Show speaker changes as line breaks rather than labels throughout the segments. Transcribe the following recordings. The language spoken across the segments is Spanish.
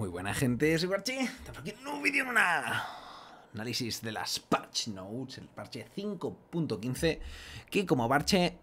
Muy buena gente, soy parche Estamos aquí en un vídeo, análisis de las patch notes, el parche 5.15, que como parche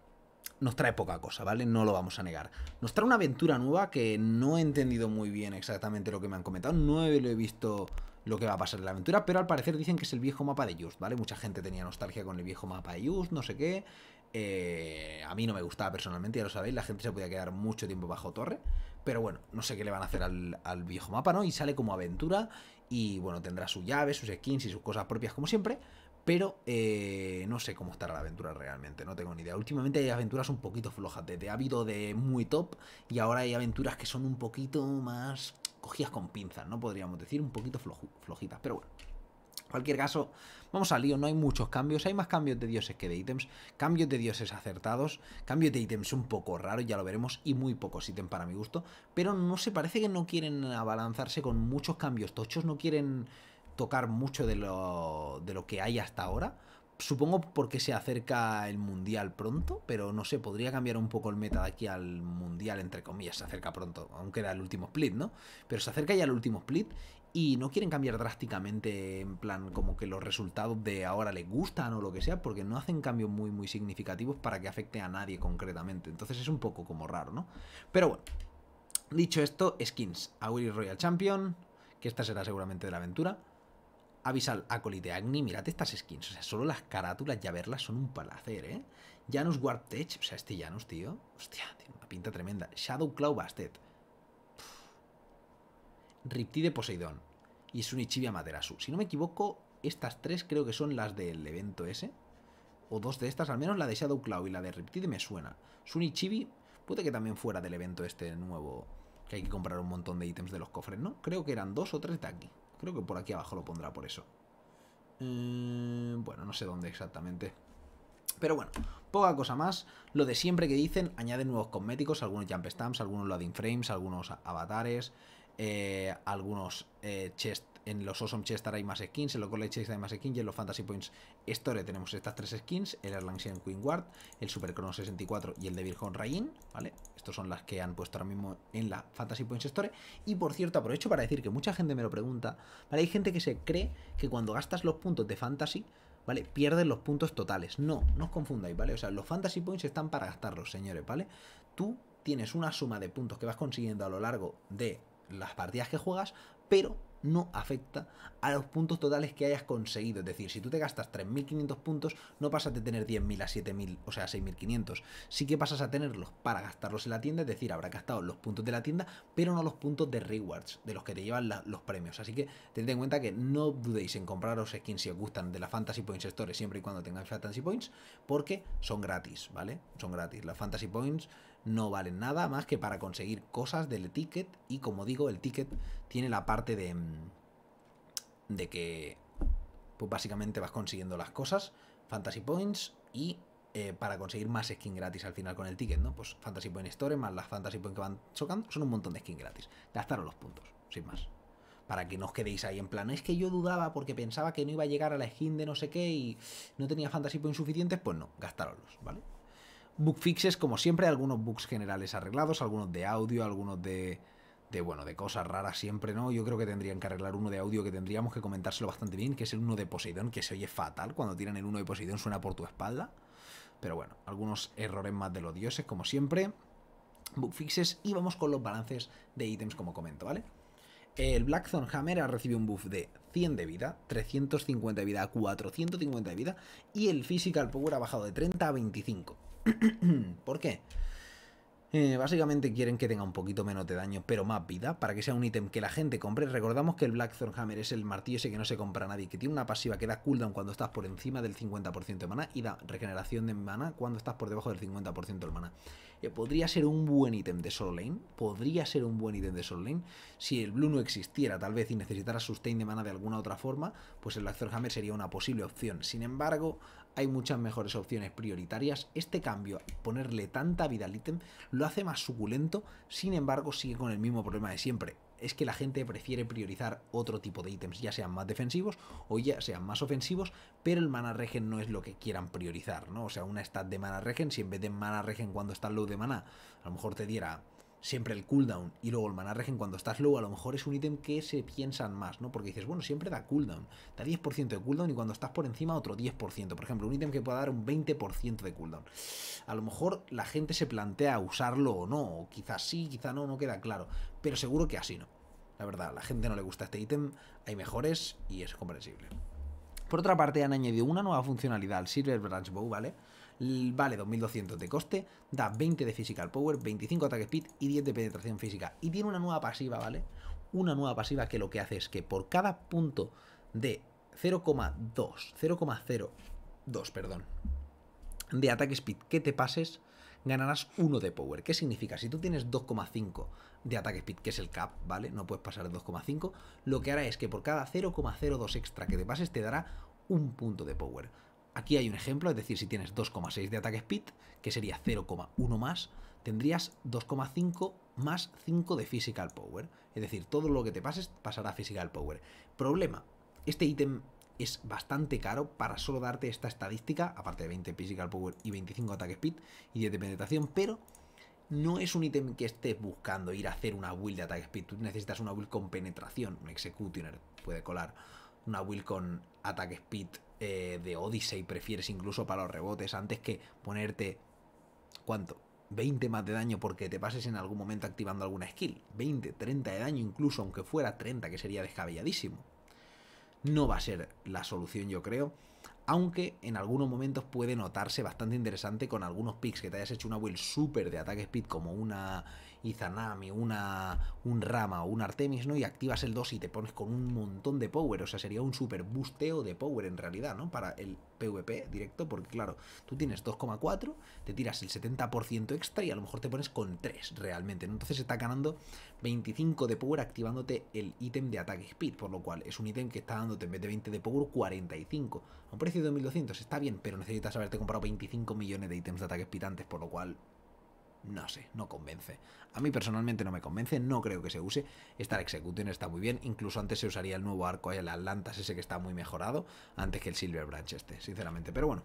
nos trae poca cosa, ¿vale? No lo vamos a negar. Nos trae una aventura nueva que no he entendido muy bien exactamente lo que me han comentado, no he visto lo que va a pasar en la aventura, pero al parecer dicen que es el viejo mapa de Just, ¿vale? Mucha gente tenía nostalgia con el viejo mapa de Just, no sé qué, eh, a mí no me gustaba personalmente, ya lo sabéis, la gente se podía quedar mucho tiempo bajo torre, pero bueno, no sé qué le van a hacer al, viejo mapa, ¿no? Y sale como aventura y bueno, tendrá su llave, sus skins y sus cosas propias como siempre, pero eh, no sé cómo estará la aventura realmente, no tengo ni idea. Últimamente hay aventuras un poquito flojas, De ha habido de muy top y ahora hay aventuras que son un poquito más cogidas con pinzas, ¿no? Podríamos decir, un poquito flojitas, pero bueno cualquier caso, vamos al lío, no hay muchos cambios, hay más cambios de dioses que de ítems, cambios de dioses acertados, cambios de ítems un poco raros, ya lo veremos, y muy pocos ítems para mi gusto, pero no se parece que no quieren abalanzarse con muchos cambios tochos, no quieren tocar mucho de lo, de lo que hay hasta ahora, supongo porque se acerca el mundial pronto, pero no sé, podría cambiar un poco el meta de aquí al mundial, entre comillas, se acerca pronto, aunque era el último split, ¿no? Pero se acerca ya el último split y no quieren cambiar drásticamente en plan como que los resultados de ahora les gustan o lo que sea, porque no hacen cambios muy muy significativos para que afecte a nadie concretamente. Entonces es un poco como raro, ¿no? Pero bueno, dicho esto, skins, Auris Royal Champion, que esta será seguramente de la aventura. Avisal, Acolyte, Agni, mirad estas skins, o sea, solo las carátulas ya verlas son un placer, ¿eh? Janus Warp Tech, o sea, este Janus, tío, hostia, tiene una pinta tremenda. Shadow Claw Bastet. Riptide Poseidón y es un Si no me equivoco, estas tres creo que son las del evento ese. O dos de estas, al menos la de Shadow Claw y la de Riptide me suena. Sunichibi puede que también fuera del evento este nuevo, que hay que comprar un montón de ítems de los cofres, ¿no? Creo que eran dos o tres de aquí. Creo que por aquí abajo lo pondrá por eso. Eh, bueno, no sé dónde exactamente. Pero bueno, poca cosa más. Lo de siempre que dicen, añaden nuevos cosméticos, algunos jump stamps, algunos loading frames, algunos avatares, eh, algunos chests eh, chest. En los Awesome Chest ahora hay más skins, en los College Chest hay más skins y en los Fantasy Points Store tenemos estas tres skins, el Arlanxian Queen Guard, el Super 64 y el de Horn Rayin, ¿vale? Estos son las que han puesto ahora mismo en la Fantasy Points Store. Y por cierto, aprovecho para decir que mucha gente me lo pregunta, ¿vale? Hay gente que se cree que cuando gastas los puntos de Fantasy ¿vale? Pierden los puntos totales. No, no os confundáis, ¿vale? O sea, los fantasy points están para gastarlos, señores, ¿vale? Tú tienes una suma de puntos que vas consiguiendo a lo largo de las partidas que juegas, pero no afecta a los puntos totales que hayas conseguido. Es decir, si tú te gastas 3.500 puntos, no pasas de tener 10.000 a 7.000, o sea, 6.500. Sí que pasas a tenerlos para gastarlos en la tienda, es decir, habrá gastado los puntos de la tienda, pero no los puntos de rewards, de los que te llevan los premios. Así que tened en cuenta que no dudéis en compraros skins si os gustan de la Fantasy Points Store siempre y cuando tengáis Fantasy Points, porque son gratis, ¿vale? Son gratis. Las Fantasy Points no valen nada más que para conseguir cosas del ticket y como digo, el ticket tiene la parte de, mm, de que pues básicamente vas consiguiendo las cosas, Fantasy Points y eh, para conseguir más skin gratis al final con el ticket, ¿no? Pues Fantasy Point Store más las Fantasy points que van chocando, son un montón de skin gratis. Gastaros los puntos, sin más. Para que no os quedéis ahí en plan, es que yo dudaba porque pensaba que no iba a llegar a la skin de no sé qué y no tenía Fantasy Points suficientes, pues no, gastaroslos, ¿vale? Bug fixes, como siempre, algunos bugs generales arreglados, algunos de audio, algunos de, bueno, de cosas raras siempre, ¿no? Yo creo que tendrían que arreglar uno de audio que tendríamos que comentárselo bastante bien, que es el uno de Poseidón, que se oye fatal. Cuando tiran el uno de Poseidón suena por tu espalda. Pero bueno, algunos errores más de los dioses, como siempre. Bug fixes y vamos con los balances de ítems, como comento, ¿vale? El Blackthorn Hammer ha recibido un buff de 100 de vida, 350 de vida 450 de vida y el Physical Power ha bajado de 30 a 25. ¿Por qué? Eh, básicamente quieren que tenga un poquito menos de daño, pero más vida, para que sea un ítem que la gente compre. Recordamos que el Blackthorn Hammer es el martillo ese que no se compra a nadie, que tiene una pasiva que da cooldown cuando estás por encima del 50% de mana y da regeneración de mana cuando estás por debajo del 50% de mana. Eh, podría ser un buen ítem de solo lane, podría ser un buen ítem de solo lane. Si el blue no existiera tal vez y necesitara sustain de mana de alguna otra forma, pues el Blackthorn Hammer sería una posible opción. Sin embargo, hay muchas mejores opciones prioritarias. Este cambio, ponerle tanta vida al ítem, lo hace más suculento, sin embargo sigue con el mismo problema de siempre. Es que la gente prefiere priorizar otro tipo de ítems, ya sean más defensivos o ya sean más ofensivos, pero el mana regen no es lo que quieran priorizar, ¿no? O sea, una stat de mana regen, si en vez de mana regen cuando está low de mana, a lo mejor te diera siempre el cooldown y luego el mana regen cuando estás low a lo mejor es un ítem que se piensan más, ¿no? Porque dices, bueno, siempre da cooldown, da 10% de cooldown y cuando estás por encima otro 10%, por ejemplo, un ítem que pueda dar un 20% de cooldown. A lo mejor la gente se plantea usarlo o no, o quizás sí, quizás no, no queda claro, pero seguro que así no. La verdad, a la gente no le gusta este ítem, hay mejores y es comprensible. Por otra parte, han añadido una nueva funcionalidad al Silver Branch Bow, ¿vale? vale 2200 de coste, da 20 de physical power, 25 ataque speed y 10 de penetración física. Y tiene una nueva pasiva, ¿vale? Una nueva pasiva que lo que hace es que por cada punto de 0,2, 0,02, perdón, de ataque speed que te pases, ganarás 1 de power. ¿Qué significa? Si tú tienes 2,5 de ataque speed, que es el cap, ¿vale? No puedes pasar 2,5. Lo que hará es que por cada 0,02 extra que te pases te dará un punto de power. Aquí hay un ejemplo, es decir, si tienes 2,6 de ataque speed, que sería 0,1 más, tendrías 2,5 más 5 de physical power. Es decir, todo lo que te pases pasará a physical power. Problema, este ítem es bastante caro para solo darte esta estadística, aparte de 20 physical power y 25 ataque speed y 10 de penetración, pero no es un ítem que estés buscando ir a hacer una build de ataque speed. Tú necesitas una build con penetración, un executioner puede colar, una build con ataque speed eh, de Odyssey prefieres incluso para los rebotes antes que ponerte... ¿Cuánto? 20 más de daño porque te pases en algún momento activando alguna skill. 20, 30 de daño incluso, aunque fuera 30, que sería descabelladísimo. No va a ser la solución, yo creo. Aunque en algunos momentos puede notarse bastante interesante con algunos picks que te hayas hecho una build súper de ataque speed como una Zanami una, un Rama o un Artemis, ¿no? Y activas el 2 y te pones con un montón de power. O sea, sería un super busteo de power en realidad, ¿no? Para el PvP directo, porque claro, tú tienes 2,4, te tiras el 70% extra y a lo mejor te pones con 3 realmente, Entonces está ganando 25 de power activándote el ítem de ataque speed, por lo cual es un ítem que está dándote en vez de 20 de power 45. A un precio de 2200 está bien, pero necesitas haberte comprado 25 millones de ítems de ataque speed antes, por lo cual no sé, no convence. A mí personalmente no me convence, no creo que se use. Esta Execution está muy bien, incluso antes se usaría el nuevo arco, el Atlantas ese que está muy mejorado, antes que el Silver Branch este, sinceramente. Pero bueno,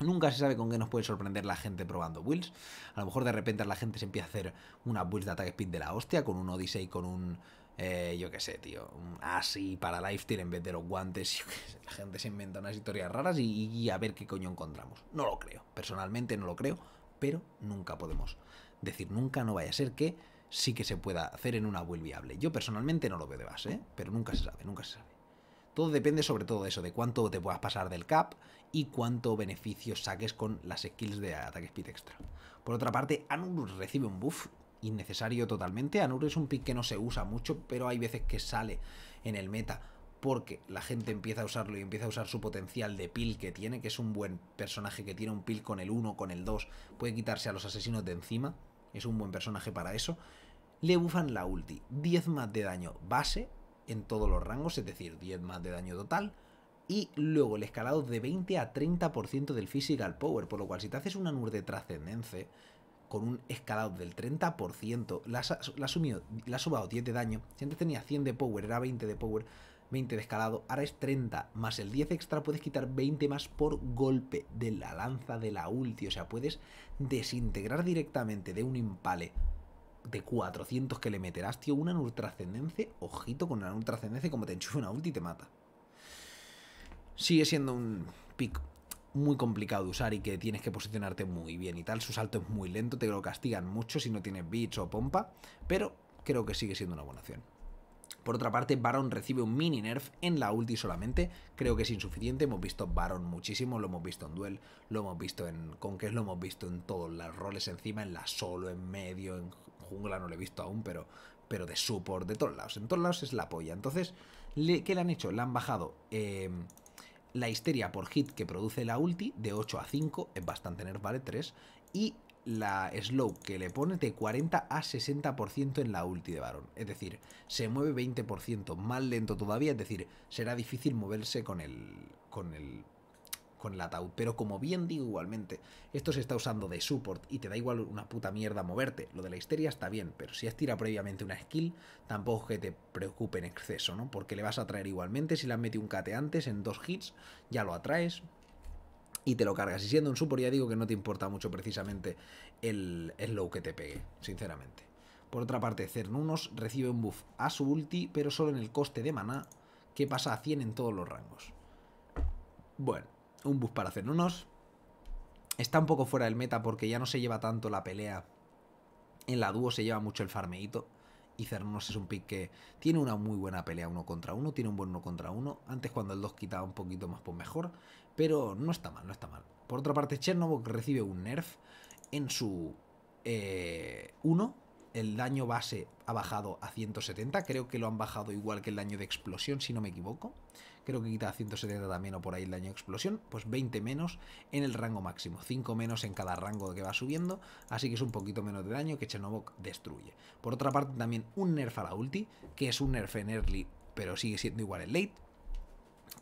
Nunca se sabe con qué nos puede sorprender la gente probando builds. A lo mejor de repente la gente se empieza a hacer una builds de ataque speed de la hostia con un Odyssey, con un... Eh, yo qué sé, tío. Así para lifesteal en vez de los guantes. la gente se inventa unas historias raras y a ver qué coño encontramos. No lo creo. Personalmente no lo creo pero nunca podemos decir nunca, no vaya a ser que sí que se pueda hacer en una build viable. Yo personalmente no lo veo de base, ¿eh? pero nunca se sabe, nunca se sabe. Todo depende sobre todo de eso, de cuánto te puedas pasar del cap y cuánto beneficio saques con las skills de ataque speed extra. Por otra parte, Anur recibe un buff innecesario totalmente. Anur es un pick que no se usa mucho, pero hay veces que sale en el meta porque la gente empieza a usarlo y empieza a usar su potencial de pil que tiene, que es un buen personaje que tiene un pil con el 1, con el 2, puede quitarse a los asesinos de encima, es un buen personaje para eso, le bufan la ulti, 10 más de daño base en todos los rangos, es decir, 10 más de daño total, y luego el escalado de 20 a 30% del physical power, por lo cual si te haces una NUR de trascendencia, con un escalado del 30%, la ha, sumido, la ha subado 10 de daño, si antes tenía 100 de power, era 20 de power, 20 de escalado, ahora es 30, más el 10 extra puedes quitar 20 más por golpe de la lanza de la ulti, o sea, puedes desintegrar directamente de un impale de 400 que le meterás, tío, una ultrascendencia, ojito con una ultrascendencia, como te enchufe una ulti y te mata. Sigue siendo un pick muy complicado de usar y que tienes que posicionarte muy bien y tal, su salto es muy lento, te lo castigan mucho si no tienes beats o pompa, pero creo que sigue siendo una buena opción. Por otra parte, Baron recibe un mini nerf en la ulti solamente, creo que es insuficiente, hemos visto Baron muchísimo, lo hemos visto en Duel, lo hemos visto en Conquest, lo hemos visto en todos los roles encima, en la solo, en medio, en jungla no lo he visto aún, pero, pero de support, de todos lados, en todos lados es la polla. Entonces, ¿qué le han hecho? Le han bajado... Em, la histeria por hit que produce la ulti de 8 a 5, es bastante nerf, vale 3, y la slow que le pone de 40 a 60% en la ulti de varón. Es decir, se mueve 20% más lento todavía, es decir, será difícil moverse con el, con el con el ataúd. Pero como bien digo igualmente, esto se está usando de support y te da igual una puta mierda moverte. Lo de la histeria está bien, pero si estira previamente una skill, tampoco que te preocupe en exceso, ¿no? Porque le vas a traer igualmente. Si le has metido un cate antes en dos hits, ya lo atraes y te lo cargas. Y siendo un support ya digo que no te importa mucho precisamente el, el low que te pegue, sinceramente. Por otra parte, Cernunos recibe un buff a su ulti, pero solo en el coste de maná, que pasa a 100 en todos los rangos. Bueno, un buff para Cernunos. Está un poco fuera del meta porque ya no se lleva tanto la pelea. En la dúo se lleva mucho el farmeito. Y Cernunos es un pick que tiene una muy buena pelea uno contra uno, tiene un buen uno contra uno. Antes cuando el 2 quitaba un poquito más, pues mejor. Pero no está mal, no está mal. Por otra parte, Chernobyl recibe un nerf en su 1. Eh, el daño base ha bajado a 170. Creo que lo han bajado igual que el daño de explosión, si no me equivoco. Creo que quita 170 también o por ahí el daño de explosión. Pues 20 menos en el rango máximo. 5 menos en cada rango que va subiendo. Así que es un poquito menos de daño que Chernobyl destruye. Por otra parte, también un nerf a la ulti, que es un nerf en early, pero sigue siendo igual en late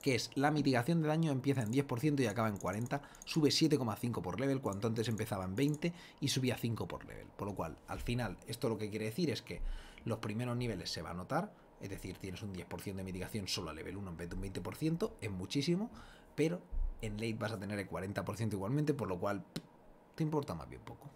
que es la mitigación de daño empieza en 10% y acaba en 40, sube 7,5 por level, cuanto antes empezaba en 20 y subía 5 por level. Por lo cual, al final, esto lo que quiere decir es que los primeros niveles se va a notar, es decir, tienes un 10% de mitigación solo a level 1 en vez de un 20%, es muchísimo, pero en late vas a tener el 40% igualmente, por lo cual te importa más bien poco.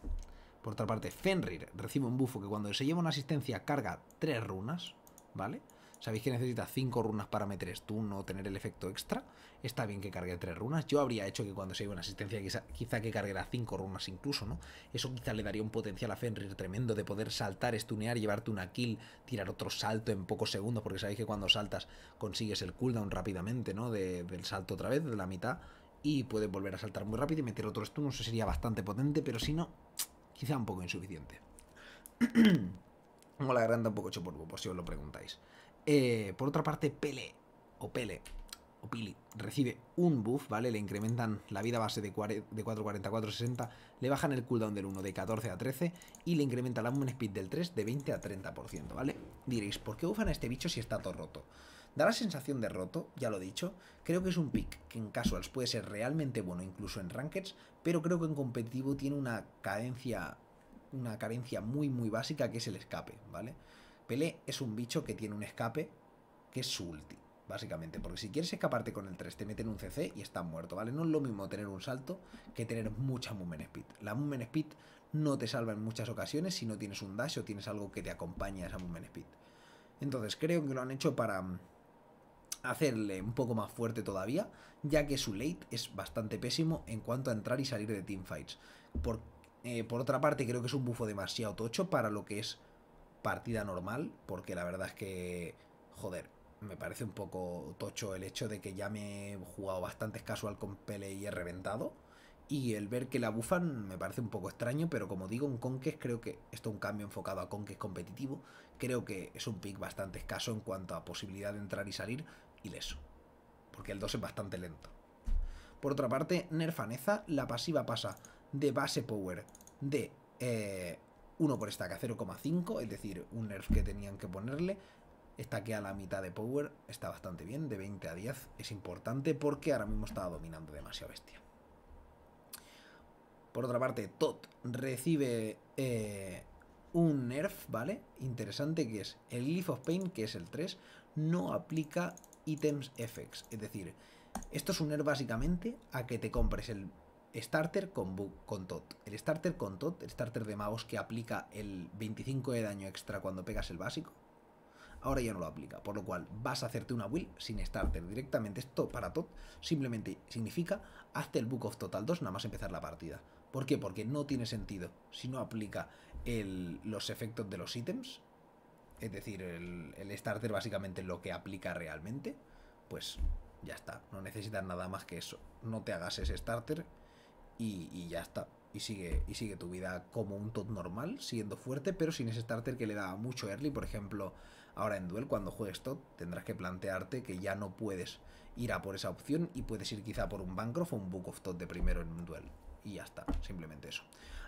Por otra parte, Fenrir recibe un bufo que cuando se lleva una asistencia carga 3 runas, ¿vale? vale ¿Sabéis que necesita 5 runas para meter stun o tener el efecto extra? Está bien que cargue 3 runas. Yo habría hecho que cuando se iba una asistencia quizá, que carguera 5 runas incluso, ¿no? Eso quizá le daría un potencial a Fenrir tremendo de poder saltar, stunear, llevarte una kill, tirar otro salto en pocos segundos, porque sabéis que cuando saltas consigues el cooldown rápidamente, ¿no? del salto otra vez, de la mitad, y puedes volver a saltar muy rápido y meter otro stun. Eso sería bastante potente, pero si no, quizá un poco insuficiente. Como la un poco hecho polvo, por si os lo preguntáis. Eh, por otra parte, Pele, o Pele, o Pili, recibe un buff, ¿vale? Le incrementan la vida base de, 4.40 a 4.60, le bajan el cooldown del 1 de 14 a 13 y le incrementa la movement speed del 3 de 20 a 30%, ¿vale? Diréis, ¿por qué buffan a este bicho si está todo roto? Da la sensación de roto, ya lo he dicho, creo que es un pick que en casuals puede ser realmente bueno incluso en rankeds, pero creo que en competitivo tiene una cadencia una carencia muy muy básica que es el escape, ¿vale? vale Pelé es un bicho que tiene un escape que es su ulti, básicamente. Porque si quieres escaparte con el 3, te meten un CC y estás muerto, ¿vale? No es lo mismo tener un salto que tener mucha Movement Speed. La Movement Speed no te salva en muchas ocasiones si no tienes un dash o tienes algo que te acompaña a esa Movement Speed. Entonces creo que lo han hecho para mm, hacerle un poco más fuerte todavía, ya que su late es bastante pésimo en cuanto a entrar y salir de teamfights. Por, eh, por otra parte, creo que es un bufo demasiado tocho para lo que es partida normal, porque la verdad es que, joder, me parece un poco tocho el hecho de que ya me he jugado bastantes casual con Pele y he reventado. Y el ver que la bufan me parece un poco extraño, pero como digo, en Conques creo que esto es un cambio enfocado a Conques competitivo. Creo que es un pick bastante escaso en cuanto a posibilidad de entrar y salir ileso. Porque el 2 es bastante lento. Por otra parte, Nerfaneza, la pasiva pasa de base power de eh, uno por que a 0,5, es decir, un nerf que tenían que ponerle. esta que a la mitad de power está bastante bien, de 20 a 10 es importante porque ahora mismo estaba dominando demasiado bestia. Por otra parte, Tot recibe eh, un nerf, ¿vale? Interesante que es el Leaf of Pain, que es el 3, no aplica items effects Es decir, esto es un nerf básicamente a que te compres el Starter con, Todd. con tot. El starter con tot, el starter de magos que aplica el 25 de daño extra cuando pegas el básico, ahora ya no lo aplica, por lo cual vas a hacerte una build sin starter directamente. Esto para tot simplemente significa hazte el Book of Total 2 nada más empezar la partida. ¿Por qué? Porque no tiene sentido si no aplica los efectos de los ítems, es decir, el, el starter básicamente lo que aplica realmente, pues ya está, no necesitas nada más que eso. No te hagas ese starter y, ya está. Y sigue, y sigue tu vida como un top normal, siguiendo fuerte, pero sin ese starter que le da mucho early. Por ejemplo, ahora en Duel, cuando juegues tot tendrás que plantearte que ya no puedes ir a por esa opción y puedes ir quizá por un Bancroft o un Book of Top de primero en un Duel y ya está, simplemente eso.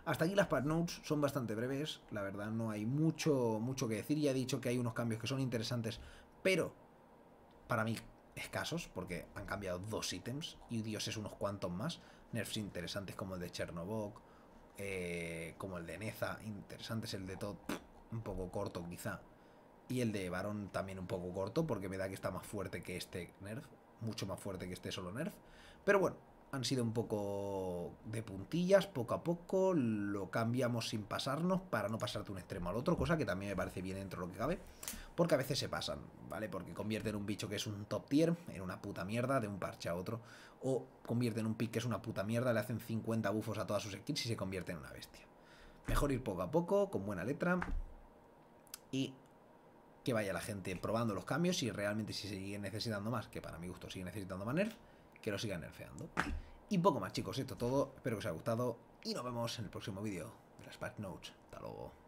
Hasta aquí las part notes, son bastante breves, la verdad no hay mucho, mucho que decir, ya he dicho que hay unos cambios que son interesantes, pero para mí escasos, porque han cambiado dos ítems y Dios es unos cuantos más, nerfs interesantes como el de Chernobyl, eh, como el de Neza, interesantes, el de Todd un poco corto quizá, y el de Baron también un poco corto porque me da que está más fuerte que este nerf, mucho más fuerte que este solo nerf, pero bueno, han sido un poco de puntillas, poco a poco, lo cambiamos sin pasarnos para no pasar de un extremo al otro, cosa que también me parece bien dentro de lo que cabe, porque a veces se pasan, ¿vale? Porque convierten un bicho que es un top tier en una puta mierda de un parche a otro, o convierten un pick que es una puta mierda, le hacen 50 bufos a todas sus skills y se convierte en una bestia. Mejor ir poco a poco, con buena letra, y que vaya la gente probando los cambios y realmente si sigue necesitando más, que para mi gusto sigue necesitando maner que lo sigan nerfeando. Y poco más chicos, esto todo, espero que os haya gustado y nos vemos en el próximo vídeo de las Notes. Hasta luego.